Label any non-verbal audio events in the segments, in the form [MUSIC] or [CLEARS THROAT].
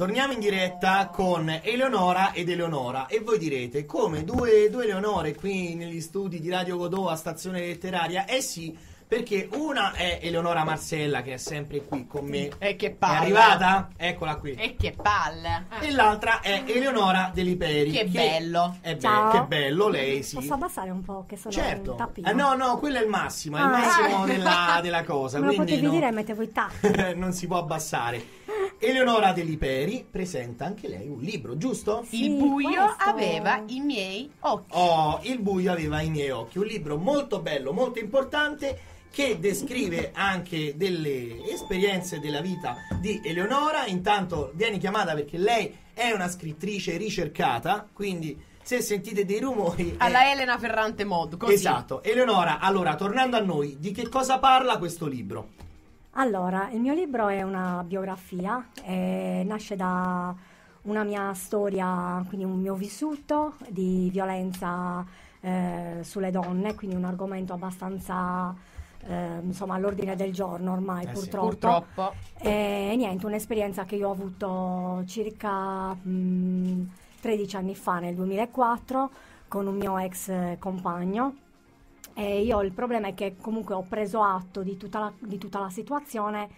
Torniamo in diretta con Eleonora ed Eleonora e voi direte come due, due Eleonore qui negli studi di Radio Godot a Stazione Letteraria? Eh sì, perché una è Eleonora Marcella che è sempre qui con me. E che palla. È arrivata? Eccola qui. E che palla. E l'altra è Eleonora Deliperi. Che, che bello. È be- Ciao. Che bello lei, sì. Posso abbassare un po' che sono certo. in eh, no, no, quello è il massimo, è ah. il massimo [LAUGHS] della, della cosa. Me lo potevi no. dire, mettevo i tappi. [LAUGHS] non si può abbassare. Eleonora Deliperi presenta anche lei un libro, giusto? Sì, il buio questo. aveva i miei occhi. Oh, il buio aveva i miei occhi, un libro molto bello, molto importante che descrive anche delle esperienze della vita di Eleonora. Intanto viene chiamata perché lei è una scrittrice ricercata, quindi se sentite dei rumori alla è... Elena Ferrante Mod. Così. Esatto. Eleonora, allora, tornando a noi, di che cosa parla questo libro? Allora, il mio libro è una biografia, eh, nasce da una mia storia, quindi un mio vissuto di violenza eh, sulle donne, quindi un argomento abbastanza eh, insomma all'ordine del giorno ormai eh purtroppo. Sì, purtroppo. E niente, un'esperienza che io ho avuto circa mh, mm, 13 anni fa, nel 2004, con un mio ex compagno e io il problema è che comunque ho preso atto di tutta la, di tutta la situazione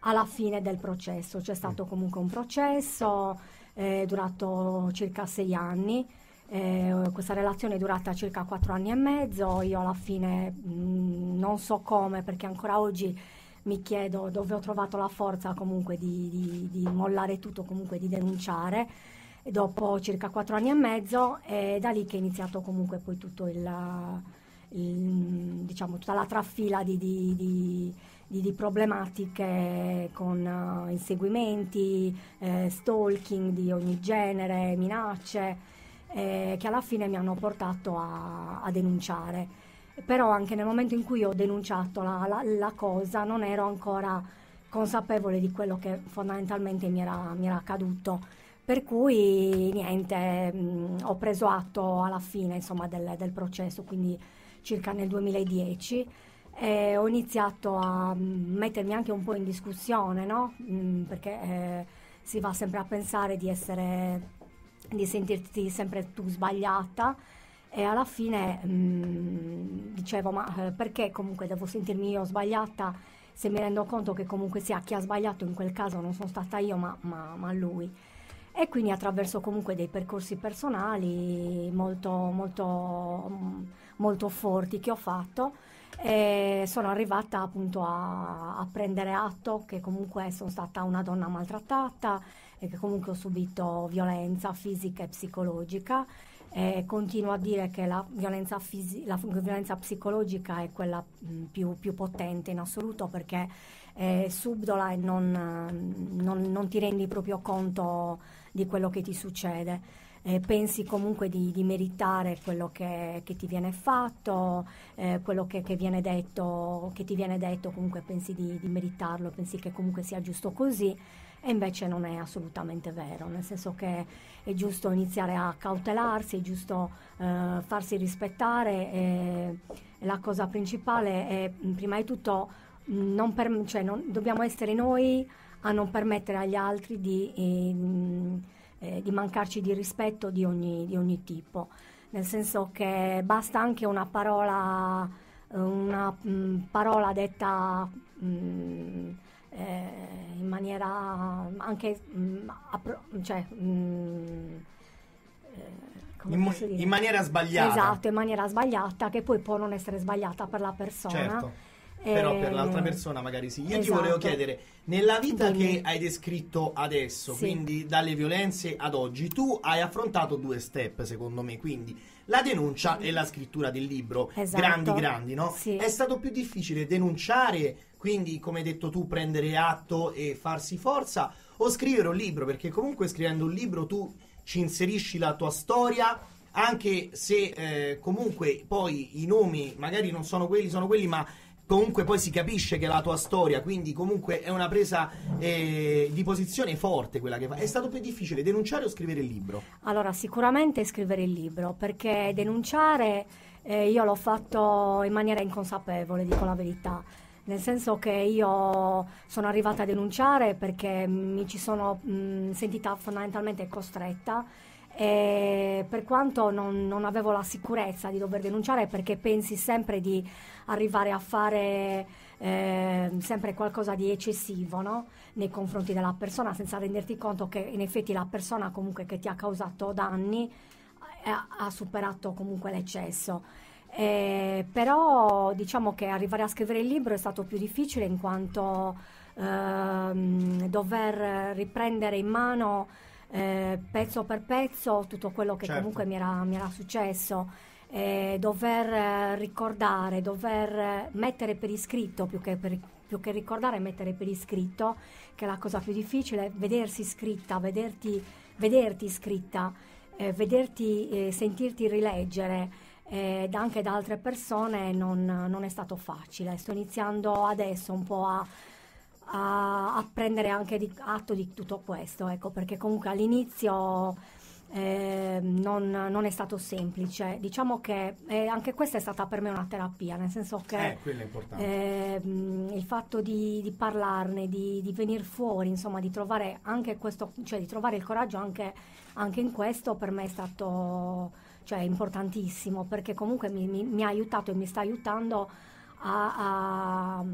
alla fine del processo. C'è stato mm. comunque un processo eh, durato circa sei anni. Eh, questa relazione è durata circa quattro anni e mezzo. Io alla fine mh, mm, non so come, perché ancora oggi mi chiedo dove ho trovato la forza comunque di, di, di mollare tutto, comunque di denunciare. E dopo circa quattro anni e mezzo eh, è da lì che è iniziato comunque poi tutto il il, diciamo, tutta la trafila di, di, di di, problematiche con uh, inseguimenti, eh, stalking di ogni genere, minacce, eh, che alla fine mi hanno portato a, a, denunciare. Però anche nel momento in cui ho denunciato la, la, la cosa non ero ancora consapevole di quello che fondamentalmente mi era, mi era accaduto. Per cui niente, mh, mm, ho preso atto alla fine insomma, del, del processo, quindi circa nel 2010, eh, ho iniziato a mm, mettermi anche un po' in discussione, no? Mm, perché eh, si va sempre a pensare di essere, di sentirti sempre tu sbagliata e alla fine mh, mm, dicevo ma eh, perché comunque devo sentirmi io sbagliata se mi rendo conto che comunque sia chi ha sbagliato in quel caso non sono stata io ma, ma, ma lui e quindi attraverso comunque dei percorsi personali molto molto mh, mm, molto forti che ho fatto e sono arrivata appunto a, a prendere atto che comunque sono stata una donna maltrattata e che comunque ho subito violenza fisica e psicologica. Eh, continuo a dire che la violenza, fisi- la violenza psicologica è quella mm, più, più, potente in assoluto perché è eh, subdola e non, non, non ti rendi proprio conto di quello che ti succede eh, pensi comunque di, di, meritare quello che, che ti viene fatto, eh, quello che, che, viene detto, che ti viene detto, comunque pensi di, di meritarlo, pensi che comunque sia giusto così. E invece non è assolutamente vero, nel senso che è giusto iniziare a cautelarsi, è giusto eh, farsi rispettare. E la cosa principale è prima di tutto non per, cioè, non, dobbiamo essere noi a non permettere agli altri di, eh, eh, di mancarci di rispetto di ogni, di ogni, tipo, nel senso che basta anche una parola, eh, una, mh, mm, parola detta mh, mm, eh, in maniera mm, anche mh, appro- cioè, eh, in, in, maniera sbagliata. Esatto, in maniera sbagliata, che poi può non essere sbagliata per la persona. Certo però per ehm, l'altra persona magari sì. Io esatto. ti volevo chiedere, nella vita Dimmi. che hai descritto adesso, sì. quindi dalle violenze ad oggi, tu hai affrontato due step secondo me, quindi la denuncia e la scrittura del libro, esatto. grandi grandi, no? Sì. È stato più difficile denunciare, quindi come hai detto tu, prendere atto e farsi forza, o scrivere un libro, perché comunque scrivendo un libro tu ci inserisci la tua storia, anche se eh, comunque poi i nomi magari non sono quelli, sono quelli, ma comunque poi si capisce che è la tua storia, quindi comunque è una presa eh, di posizione forte quella che fa. È stato più difficile denunciare o scrivere il libro? Allora, sicuramente scrivere il libro, perché denunciare eh, io l'ho fatto in maniera inconsapevole, dico la verità. Nel senso che io sono arrivata a denunciare perché mi ci sono mh, mm, sentita fondamentalmente costretta e per quanto non, non, avevo la sicurezza di dover denunciare perché pensi sempre di arrivare a fare eh, sempre qualcosa di eccessivo no? nei confronti della persona senza renderti conto che in effetti la persona comunque che ti ha causato danni eh, ha, ha superato comunque l'eccesso. Eh, però diciamo che arrivare a scrivere il libro è stato più difficile in quanto ehm, dover riprendere in mano eh, pezzo per pezzo tutto quello che certo. comunque mi era, mi era successo. Eh, dover eh, ricordare, dover eh, mettere per iscritto più che, per, più che ricordare, mettere per iscritto, che è la cosa più difficile, vedersi scritta, vederti, vederti scritta, eh, vederti, eh, sentirti rileggere. Eh, anche da altre persone non, non è stato facile. Sto iniziando adesso un po' a a, a prendere anche di, atto di tutto questo, ecco, perché comunque all'inizio eh, non, non, è stato semplice. Diciamo che eh, anche questa è stata per me una terapia, nel senso che eh, mh, ehm, il fatto di, di parlarne, di, di venire fuori, insomma, di trovare anche questo, cioè di trovare il coraggio anche, anche in questo per me è stato cioè, importantissimo, perché comunque mi, mi, mi ha aiutato e mi sta aiutando a, a,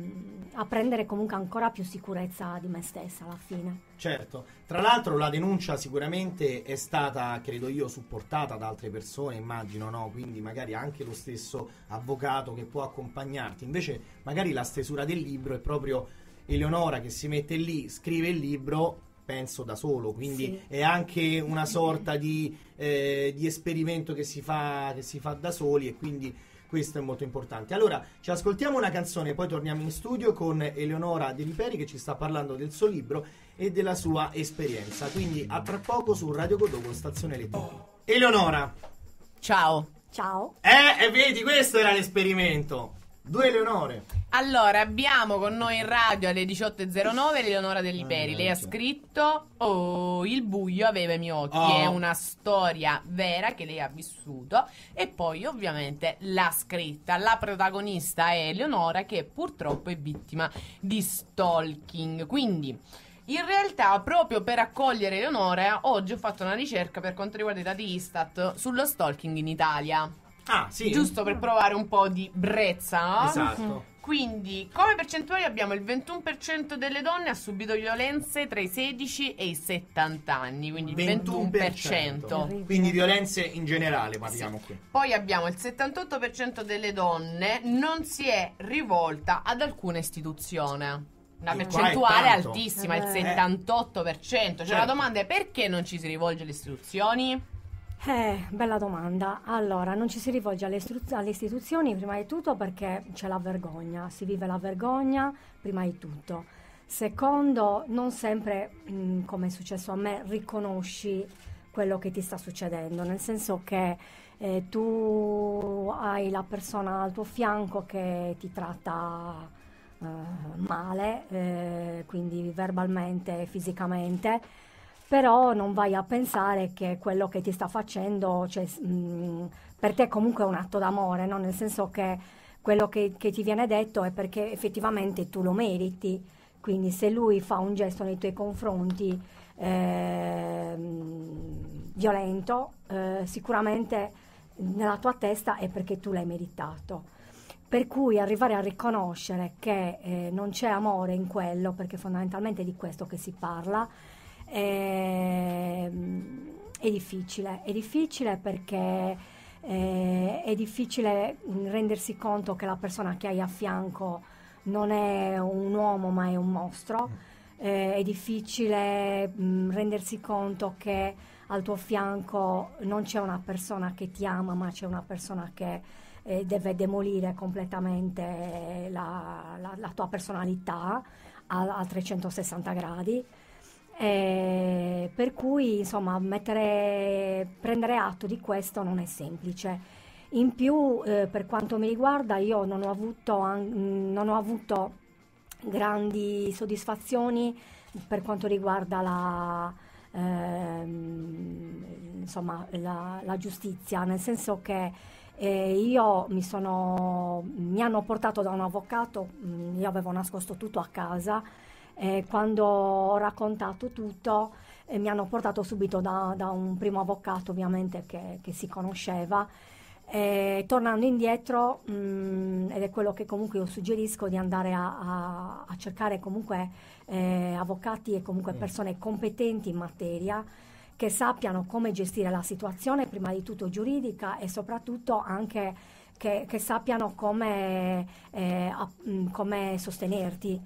a, prendere comunque ancora più sicurezza di me stessa alla fine. Certo, tra l'altro la denuncia sicuramente è stata, credo io, supportata da altre persone, immagino, no? Quindi magari anche lo stesso avvocato che può accompagnarti. Invece magari la stesura del libro è proprio Eleonora che si mette lì, scrive il libro penso da solo, quindi sì. è anche una sorta di, eh, di esperimento che si, fa, che si fa da soli e quindi questo è molto importante. Allora, ci ascoltiamo una canzone, poi torniamo in studio con Eleonora De Liperi che ci sta parlando del suo libro e della sua esperienza. Quindi a tra poco su Radio Godogo, stazione elettrica. Eleonora! Ciao! Ciao! Eh, e vedi, questo era l'esperimento! Due Eleonore. Allora, abbiamo con noi in radio alle 18.09 Eleonora Deliberi. Ah, Lei ha scritto Oh, il buio aveva i miei occhi. Oh. Ah. È una storia vera che lei ha vissuto. E poi, ovviamente, l'ha scritta. La protagonista è Eleonora, che purtroppo è vittima di stalking. Quindi. In realtà, proprio per accogliere Eleonora, oggi ho fatto una ricerca per quanto riguarda i dati Istat sullo stalking in Italia. Ah, sì. Giusto per provare un po' di brezza, no? Esatto. Quindi, come percentuale abbiamo il 21% delle donne ha subito violenze tra i 16 e i 70 anni, quindi il 21%. 21%. Quindi violenze in generale parliamo sì. Diciamo qui. Poi abbiamo il 78% delle donne non si è rivolta ad alcuna istituzione una percentuale altissima, eh, il 78%. Cioè certo. la domanda è perché non ci si rivolge alle istituzioni? Eh, bella domanda. Allora, non ci si rivolge alle, istruz- alle istituzioni prima di tutto perché c'è la vergogna, si vive la vergogna prima di tutto. Secondo, non sempre, mh, mm, come è successo a me, riconosci quello che ti sta succedendo, nel senso che eh, tu hai la persona al tuo fianco che ti tratta eh, male, eh, quindi verbalmente e fisicamente però non vai a pensare che quello che ti sta facendo, cioè, mh, mm, per te è comunque un atto d'amore, no? nel senso che quello che, che ti viene detto è perché effettivamente tu lo meriti, quindi se lui fa un gesto nei tuoi confronti eh, violento, eh, sicuramente nella tua testa è perché tu l'hai meritato. Per cui arrivare a riconoscere che eh, non c'è amore in quello, perché fondamentalmente è di questo che si parla, è, ehm, è difficile, è difficile perché... Eh, è difficile rendersi conto che la persona che hai a fianco non è un uomo ma è un mostro, mm. eh, è difficile mh, mm, rendersi conto che al tuo fianco non c'è una persona che ti ama ma c'è una persona che eh, deve demolire completamente la, la, la tua personalità a, a 360 gradi. Eh, per cui, insomma, mettere, prendere atto di questo non è semplice. In più, eh, per quanto mi riguarda, io non ho avuto, non ho avuto grandi soddisfazioni per quanto riguarda la, ehm, insomma, la, la giustizia, nel senso che eh, io mi, sono, mi hanno portato da un avvocato, mh, mm, io avevo nascosto tutto a casa eh, quando ho raccontato tutto eh, mi hanno portato subito da, da un primo avvocato ovviamente che, che si conosceva. Eh, tornando indietro, mh, mm, ed è quello che comunque io suggerisco, di andare a, a, a cercare comunque eh, avvocati e comunque mm. persone competenti in materia che sappiano come gestire la situazione, prima di tutto giuridica e soprattutto anche che, che sappiano come, eh, a, mh, mm, come sostenerti.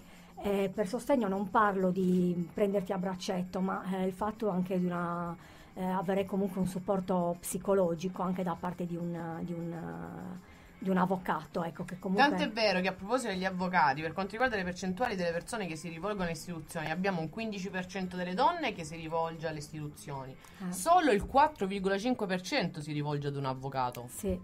Eh, per sostegno non parlo di prenderti a braccetto, ma eh, il fatto anche di una, eh, avere comunque un supporto psicologico anche da parte di un, di un, di un avvocato. Ecco, che comunque... Tanto è vero che a proposito degli avvocati, per quanto riguarda le percentuali delle persone che si rivolgono alle istituzioni, abbiamo un 15% delle donne che si rivolge alle istituzioni, ah. solo il 4,5% si rivolge ad un avvocato. Sì.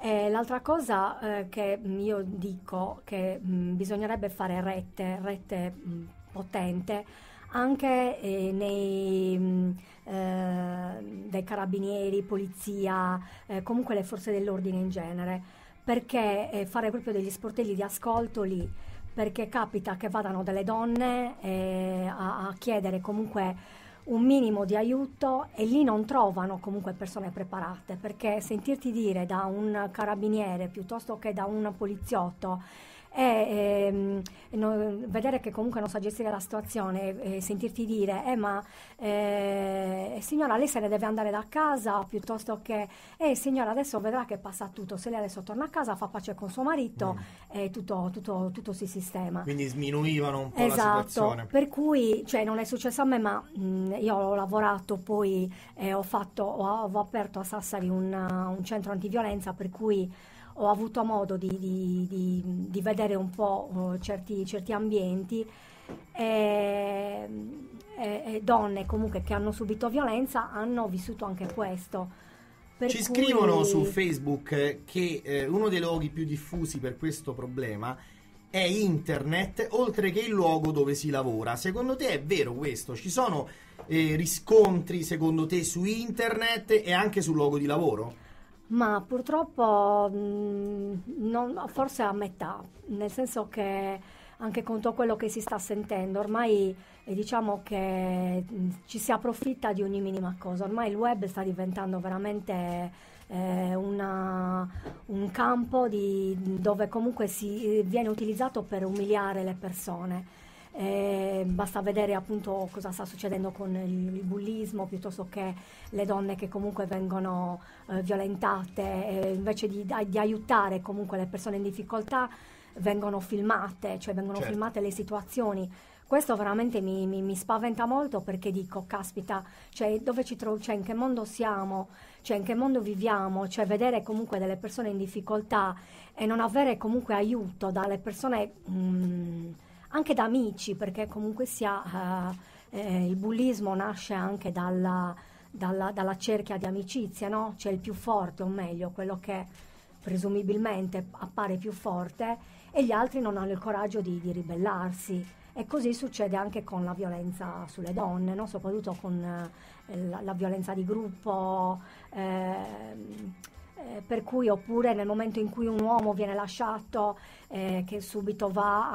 E l'altra cosa eh, che mm, io dico che mh, mm, bisognerebbe fare rette, rette mh, mm, potente anche eh, nei, mh, eh, dai carabinieri, polizia, eh, comunque le forze dell'ordine in genere, perché eh, fare proprio degli sportelli di ascolto lì perché capita che vadano delle donne eh, a, a, chiedere comunque un minimo di aiuto e lì non trovano comunque persone preparate perché sentirti dire da un carabiniere piuttosto che da un poliziotto e ehm, no, vedere che comunque non sa gestire la situazione e eh, sentirti dire eh ma eh, signora lei se ne deve andare da casa piuttosto che eh signora adesso vedrà che passa tutto se lei adesso torna a casa fa pace con suo marito mm. e tutto, tutto, tutto, si sistema quindi sminuivano un po' esatto, la situazione per cui cioè, non è successo a me ma mh, mm, io ho lavorato poi eh, ho fatto ho, ho, aperto a Sassari un, un centro antiviolenza per cui ho avuto modo di, di, di, di vedere un po' eh, certi, certi ambienti. E, e, donne comunque che hanno subito violenza hanno vissuto anche questo. Per Ci cui... scrivono su Facebook che eh, uno dei luoghi più diffusi per questo problema è internet, oltre che il luogo dove si lavora. Secondo te è vero questo? Ci sono eh, riscontri, secondo te, su internet e anche sul luogo di lavoro? Ma purtroppo mh, mm, non, forse a metà, nel senso che anche con tutto quello che si sta sentendo, ormai eh, diciamo che mh, mm, ci si approfitta di ogni minima cosa, ormai il web sta diventando veramente eh, una, un campo di, dove comunque si eh, viene utilizzato per umiliare le persone eh, basta vedere appunto cosa sta succedendo con il, il, bullismo piuttosto che le donne che comunque vengono eh, violentate, eh, invece di, di, aiutare comunque le persone in difficoltà vengono filmate, cioè vengono certo. filmate le situazioni. Questo veramente mi, mi, mi, spaventa molto perché dico, caspita, cioè, dove ci troviamo, cioè, in che mondo siamo, cioè, in che mondo viviamo, cioè, vedere comunque delle persone in difficoltà e non avere comunque aiuto dalle persone... Mm, anche da amici, perché comunque sia eh, eh, il bullismo nasce anche dalla, dalla, dalla cerchia di amicizia, no? C'è cioè il più forte, o meglio, quello che presumibilmente appare più forte e gli altri non hanno il coraggio di, di ribellarsi. E così succede anche con la violenza sulle donne, no? soprattutto con eh, la, la, violenza di gruppo. Eh, eh, per cui oppure nel momento in cui un uomo viene lasciato eh, che subito va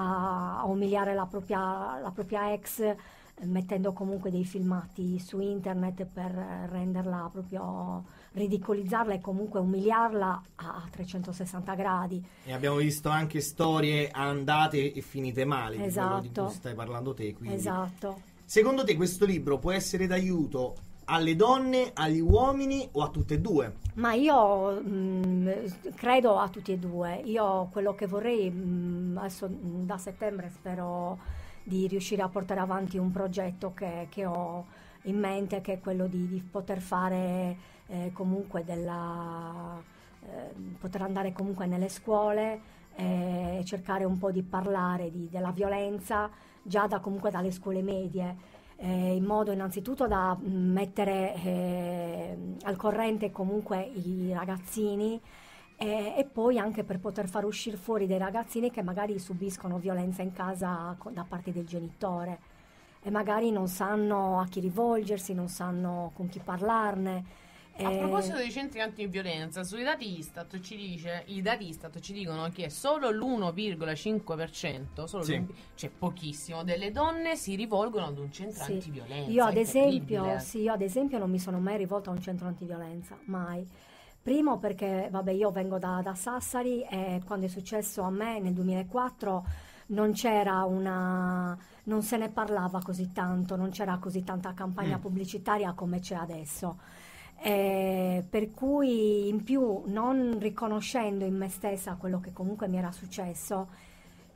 a, a umiliare la propria, la propria ex eh, mettendo comunque dei filmati su internet per eh, renderla proprio ridicolizzarla e comunque umiliarla a 360 gradi e abbiamo visto anche storie andate e finite male esatto. di cui stai parlando te quindi. esatto secondo te questo libro può essere d'aiuto alle donne agli uomini o a tutte e due ma io mh, mm, credo a tutti e due. Io quello che vorrei mh, mm, adesso mh, mm, da settembre spero di riuscire a portare avanti un progetto che, che ho in mente, che è quello di, di poter fare eh, comunque della eh, poter andare comunque nelle scuole eh, e cercare un po' di parlare di, della violenza già da, comunque dalle scuole medie eh, in modo innanzitutto da mm, mettere eh, al corrente comunque i ragazzini eh, e, poi anche per poter far uscire fuori dei ragazzini che magari subiscono violenza in casa co- da parte del genitore e magari non sanno a chi rivolgersi, non sanno con chi parlarne a eh, proposito dei centri antiviolenza, sui dati Istat ci dice, i dati Istat ci dicono che solo l'1,5%, solo sì. cioè pochissimo, delle donne si rivolgono ad un centro sì. antiviolenza. Io ad, esempio, sì, io ad esempio non mi sono mai rivolta a un centro antiviolenza, mai. Primo perché, vabbè, io vengo da, da Sassari e quando è successo a me nel 2004 non c'era una non se ne parlava così tanto, non c'era così tanta campagna mm. pubblicitaria come c'è adesso. Eh, per cui in più non riconoscendo in me stessa quello che comunque mi era successo,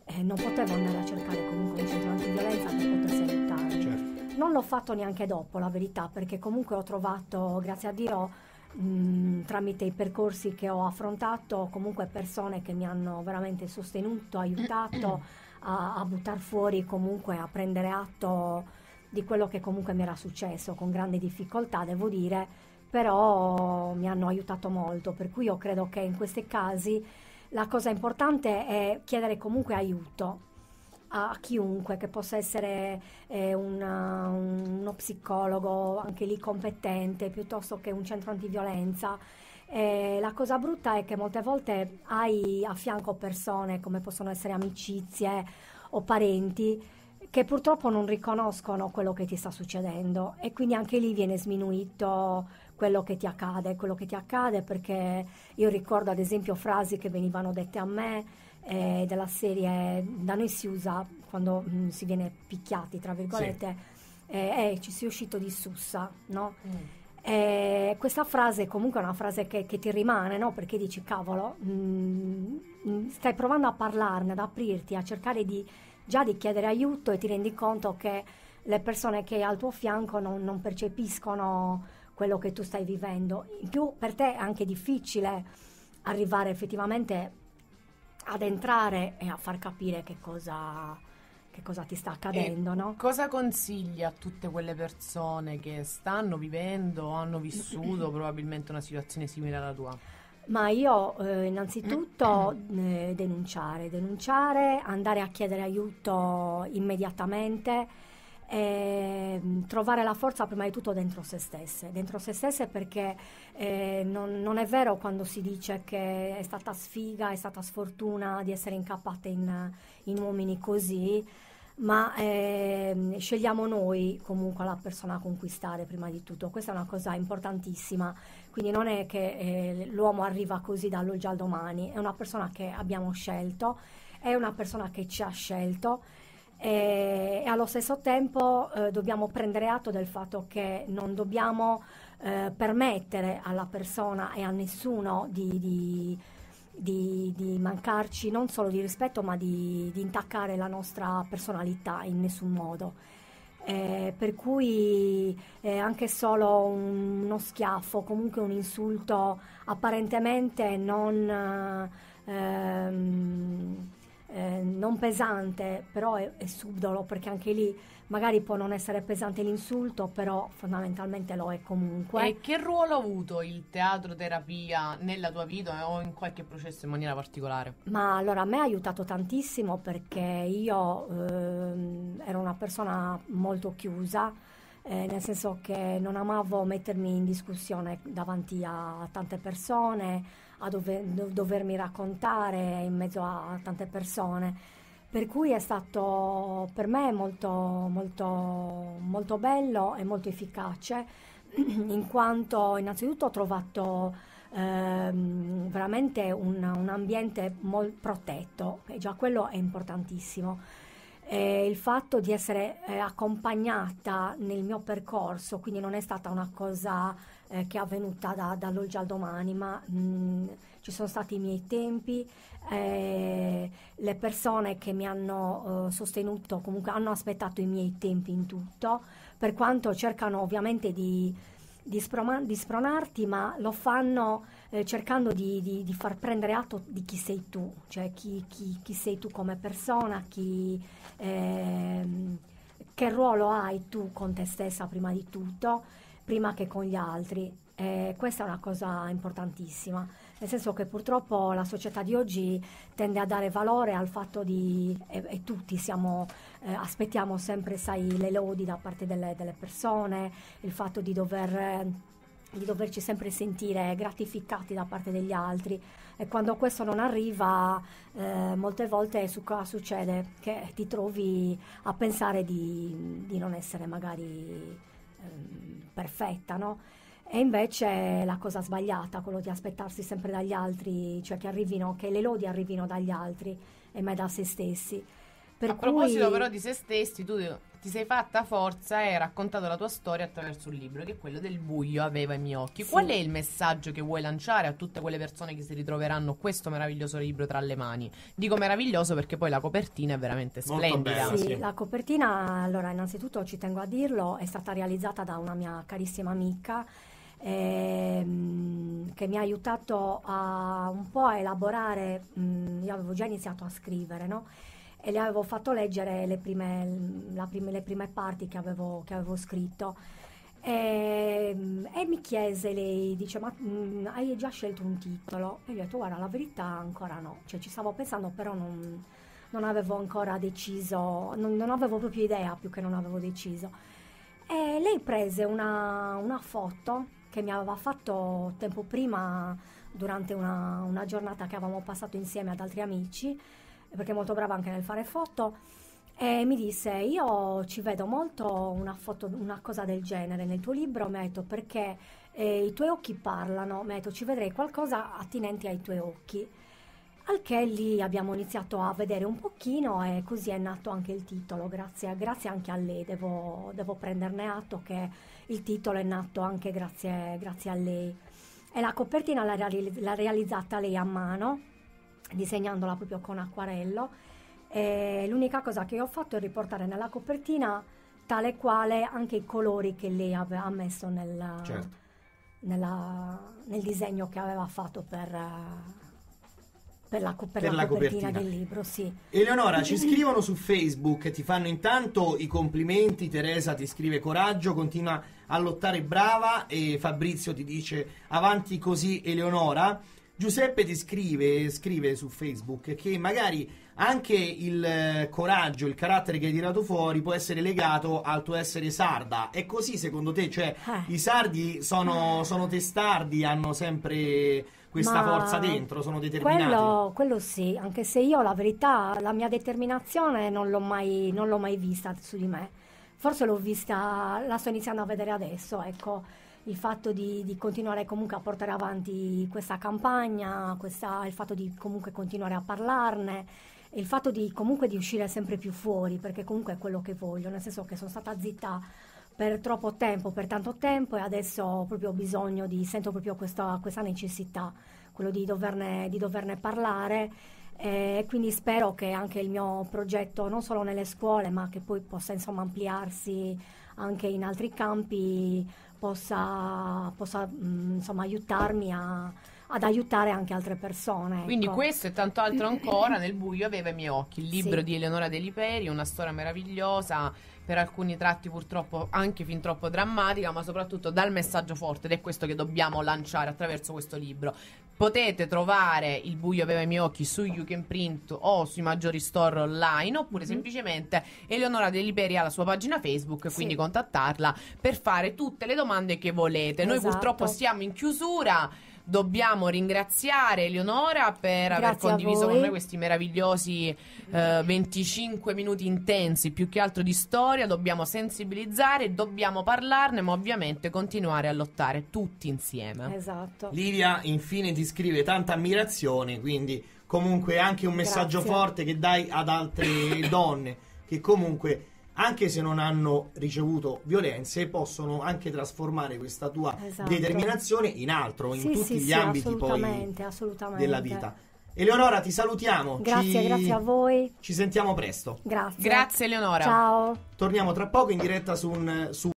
eh, non potevo andare a cercare comunque un centro antiviolenza che potesse aiutare. Certo. Non l'ho fatto neanche dopo, la verità, perché comunque ho trovato, grazie a Dio, mh, mm, tramite i percorsi che ho affrontato, comunque persone che mi hanno veramente sostenuto, aiutato [CLEARS THROAT] a, a buttare fuori, comunque a prendere atto di quello che comunque mi era successo con grande difficoltà, devo dire però mi hanno aiutato molto, per cui io credo che in questi casi la cosa importante è chiedere comunque aiuto a chiunque, che possa essere eh, una, uno psicologo anche lì competente, piuttosto che un centro antiviolenza. Eh, la cosa brutta è che molte volte hai a fianco persone come possono essere amicizie o parenti che purtroppo non riconoscono quello che ti sta succedendo e quindi anche lì viene sminuito quello che ti accade, quello che ti accade perché io ricordo ad esempio frasi che venivano dette a me eh, della serie da noi si usa quando mh, mm, si viene picchiati, tra virgolette, sì. eh, eh, ci sei uscito di sussa, no? Mm. Eh, questa frase comunque è una frase che, che ti rimane, no? Perché dici, cavolo, mh, mm, mm, stai provando a parlarne, ad aprirti, a cercare di, già di chiedere aiuto e ti rendi conto che le persone che hai al tuo fianco non, non percepiscono quello che tu stai vivendo. In più per te è anche difficile arrivare effettivamente ad entrare e a far capire che cosa, che cosa ti sta accadendo, e no? Cosa consigli a tutte quelle persone che stanno vivendo o hanno vissuto [CLEARS THROAT] probabilmente una situazione simile alla tua? Ma io eh, innanzitutto [CLEARS THROAT] eh, denunciare, denunciare, andare a chiedere aiuto immediatamente eh, trovare la forza prima di tutto dentro se stesse, dentro se stesse perché eh, non, non, è vero quando si dice che è stata sfiga, è stata sfortuna di essere incappate in, in uomini così, ma eh, scegliamo noi comunque la persona a conquistare prima di tutto, questa è una cosa importantissima, quindi non è che ehm, l'uomo arriva così dall'oggi al domani, è una persona che abbiamo scelto, è una persona che ci ha scelto e, e allo stesso tempo eh, dobbiamo prendere atto del fatto che non dobbiamo eh, permettere alla persona e a nessuno di, di di, di, mancarci non solo di rispetto ma di, di intaccare la nostra personalità in nessun modo. Eh, per cui eh, anche solo un, uno schiaffo, comunque un insulto apparentemente non... Ehm, eh, non pesante, però è, è, subdolo perché anche lì magari può non essere pesante l'insulto, però fondamentalmente lo è comunque. E che ruolo ha avuto il teatro terapia nella tua vita o in qualche processo in maniera particolare? Ma allora a me ha aiutato tantissimo perché io ehm, ero una persona molto chiusa. Eh, nel senso che non amavo mettermi in discussione davanti a tante persone, a dover, dovermi raccontare in mezzo a tante persone. Per cui è stato per me molto, molto, molto bello e molto efficace, [CLEARS THROAT] in quanto innanzitutto ho trovato ehm, veramente un, un ambiente protetto, e già quello è importantissimo eh, il fatto di essere eh, accompagnata nel mio percorso, quindi non è stata una cosa eh, che è avvenuta da, dall'oggi al domani, ma mh, mm, ci sono stati i miei tempi, eh, le persone che mi hanno eh, sostenuto comunque hanno aspettato i miei tempi in tutto, per quanto cercano ovviamente di, di, sproma- di spronarti, ma lo fanno eh, cercando di, di, di, far prendere atto di chi sei tu, cioè chi, chi, chi sei tu come persona, chi, ehm, che ruolo hai tu con te stessa prima di tutto, prima che con gli altri. Eh, questa è una cosa importantissima, nel senso che purtroppo la società di oggi tende a dare valore al fatto di, e, e tutti siamo, eh, aspettiamo sempre, sai, le lodi da parte delle, delle persone, il fatto di dover di doverci sempre sentire gratificati da parte degli altri e quando questo non arriva eh, molte volte su cosa succede che ti trovi a pensare di, di non essere magari ehm, perfetta no? e invece la cosa sbagliata quello di aspettarsi sempre dagli altri cioè che arrivino che le lodi arrivino dagli altri e mai da se stessi per a cui... proposito però di se stessi tu ti sei fatta forza e hai raccontato la tua storia attraverso un libro, che è quello del buio aveva i miei occhi. Sì. Qual è il messaggio che vuoi lanciare a tutte quelle persone che si ritroveranno questo meraviglioso libro tra le mani? Dico meraviglioso perché poi la copertina è veramente splendida. Bella, sì, sì, la copertina, allora innanzitutto ci tengo a dirlo, è stata realizzata da una mia carissima amica Ehm, che mi ha aiutato a un po' a elaborare, mh, mm, io avevo già iniziato a scrivere, no? e le avevo fatto leggere le prime, prime, le prime parti che avevo, che avevo scritto. E, e, mi chiese lei, dice, ma mh, mm, hai già scelto un titolo? E gli ho detto, guarda, la verità ancora no, cioè ci stavo pensando, però non, non avevo ancora deciso, non, non, avevo proprio idea più che non avevo deciso. E lei prese una, una foto che mi aveva fatto tempo prima durante una, una giornata che avevamo passato insieme ad altri amici perché è molto brava anche nel fare foto, e mi disse io ci vedo molto una, foto, una cosa del genere nel tuo libro, metto perché eh, i tuoi occhi parlano, metto ci vedrei qualcosa attinente ai tuoi occhi. Al che lì abbiamo iniziato a vedere un pochino e così è nato anche il titolo, grazie, grazie anche a lei, devo, devo, prenderne atto che il titolo è nato anche grazie, grazie a lei. E la copertina l'ha, realizzata lei a mano disegnandola proprio con acquarello. E l'unica cosa che ho fatto è riportare nella copertina tale quale anche i colori che lei aveva messo nel, certo. nella, nel disegno che aveva fatto per, per la, per per la, la copertina, copertina, del libro, sì. Eleonora, ci scrivono su Facebook, ti fanno intanto i complimenti, Teresa ti scrive coraggio, continua a lottare brava e Fabrizio ti dice avanti così Eleonora. Giuseppe ti scrive, scrive su Facebook che magari anche il eh, coraggio, il carattere che hai tirato fuori può essere legato al tuo essere sarda. È così secondo te? Cioè, eh. i sardi sono, sono, testardi, hanno sempre questa Ma forza dentro, sono determinati. Quello, quello, sì, anche se io la verità, la mia determinazione non l'ho mai, non l'ho mai vista su di me. Forse l'ho vista, la sto iniziando a vedere adesso, ecco il fatto di, di, continuare comunque a portare avanti questa campagna, questa, il fatto di comunque continuare a parlarne, il fatto di comunque di uscire sempre più fuori, perché comunque è quello che voglio, nel senso che sono stata zitta per troppo tempo, per tanto tempo e adesso ho proprio bisogno di, sento proprio questa, questa necessità, quello di doverne, di doverne parlare e quindi spero che anche il mio progetto, non solo nelle scuole, ma che poi possa insomma ampliarsi anche in altri campi, possa, possa mh, mm, insomma, aiutarmi a, ad aiutare anche altre persone. Ecco. Quindi questo e tanto altro ancora, Nel buio aveva i miei occhi, il libro sì. di Eleonora Deliperi, una storia meravigliosa, per alcuni tratti purtroppo anche fin troppo drammatica, ma soprattutto dal messaggio forte ed è questo che dobbiamo lanciare attraverso questo libro. Potete trovare Il buio aveva i miei occhi su You Can Print o sui maggiori store online oppure mm-hmm. semplicemente Eleonora Deliberi ha la sua pagina Facebook, sì. quindi contattarla per fare tutte le domande che volete. Esatto. Noi purtroppo siamo in chiusura. Dobbiamo ringraziare Eleonora per Grazie aver condiviso con noi questi meravigliosi eh, 25 minuti intensi, più che altro di storia. Dobbiamo sensibilizzare, dobbiamo parlarne, ma ovviamente continuare a lottare tutti insieme. Esatto. Livia, infine, ti scrive tanta ammirazione, quindi comunque anche un messaggio Grazie. forte che dai ad altre donne che comunque anche se non hanno ricevuto violenze, possono anche trasformare questa tua esatto. determinazione in altro, in sì, tutti sì, gli sì, ambiti assolutamente, poi assolutamente. della vita. Eleonora, ti salutiamo. Grazie, ci... grazie a voi. Ci sentiamo presto. Grazie. Grazie Eleonora. Ciao. Torniamo tra poco in diretta su un su